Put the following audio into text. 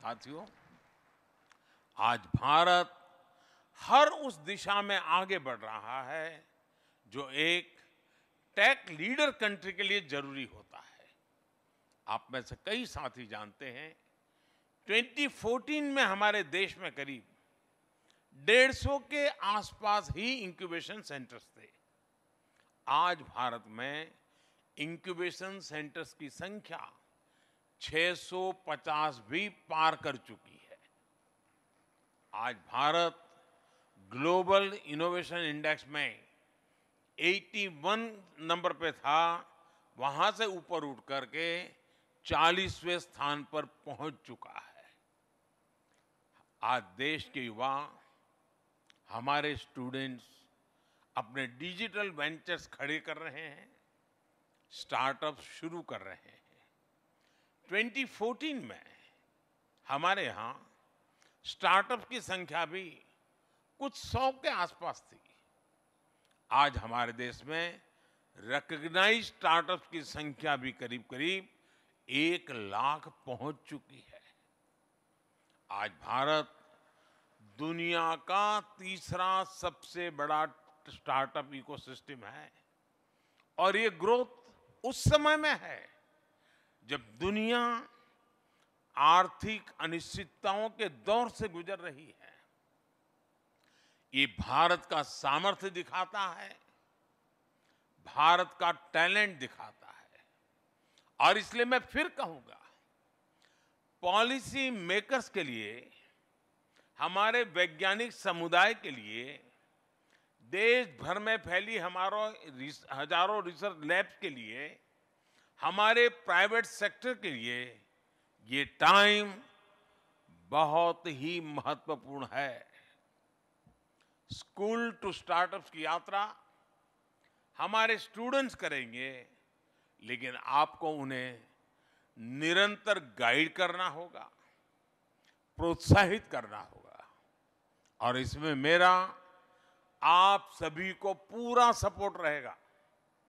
साथियों आज भारत हर उस दिशा में आगे बढ़ रहा है जो एक टेक लीडर कंट्री के लिए जरूरी होता है आप में से कई साथी जानते हैं 2014 में हमारे देश में करीब 150 के आसपास ही इंक्यूबेशन सेंटर्स थे आज भारत में इंक्यूबेशन सेंटर्स की संख्या 650 भी पार कर चुकी है आज भारत ग्लोबल इनोवेशन इंडेक्स में 81 नंबर पे था वहां से ऊपर उठ करके 40वें स्थान पर पहुंच चुका है आज देश के युवा हमारे स्टूडेंट्स अपने डिजिटल वेंचर्स खड़े कर रहे हैं स्टार्टअप शुरू कर रहे हैं 2014 में हमारे यहाँ स्टार्टअप की संख्या भी कुछ सौ के आसपास थी आज हमारे देश में रिकग्नाइज स्टार्टअप की संख्या भी करीब करीब एक लाख पहुंच चुकी है आज भारत दुनिया का तीसरा सबसे बड़ा स्टार्टअप इकोसिस्टम है और ये ग्रोथ उस समय में है जब दुनिया आर्थिक अनिश्चितताओं के दौर से गुजर रही है ये भारत का सामर्थ्य दिखाता है भारत का टैलेंट दिखाता है और इसलिए मैं फिर कहूंगा पॉलिसी मेकर्स के लिए हमारे वैज्ञानिक समुदाय के लिए देश भर में फैली हमारो हजारों रिसर्च लैब्स के लिए हमारे प्राइवेट सेक्टर के लिए ये टाइम बहुत ही महत्वपूर्ण है स्कूल टू स्टार्टअप्स की यात्रा हमारे स्टूडेंट्स करेंगे लेकिन आपको उन्हें निरंतर गाइड करना होगा प्रोत्साहित करना होगा और इसमें मेरा आप सभी को पूरा सपोर्ट रहेगा